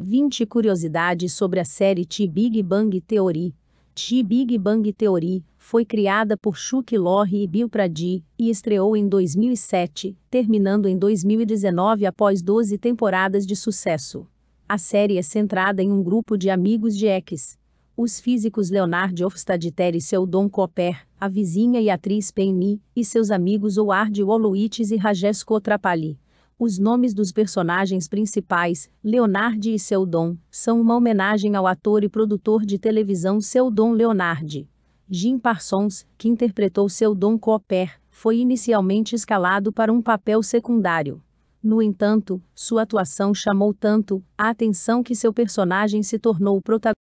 20 curiosidades sobre a série The Big Bang Theory. The Big Bang Theory foi criada por Chuck Lorre e Bill Prady e estreou em 2007, terminando em 2019 após 12 temporadas de sucesso. A série é centrada em um grupo de amigos de ex. Os físicos Leonard Hofstadter e seu Don Copper, a vizinha e atriz Penny, e seus amigos Howard Wolowitz e Rajesh Kotrapali. Os nomes dos personagens principais, Leonardi e Seldon, são uma homenagem ao ator e produtor de televisão Seldon Leonardi. Jim Parsons, que interpretou Seldon Cooper, foi inicialmente escalado para um papel secundário. No entanto, sua atuação chamou tanto a atenção que seu personagem se tornou o protagonista.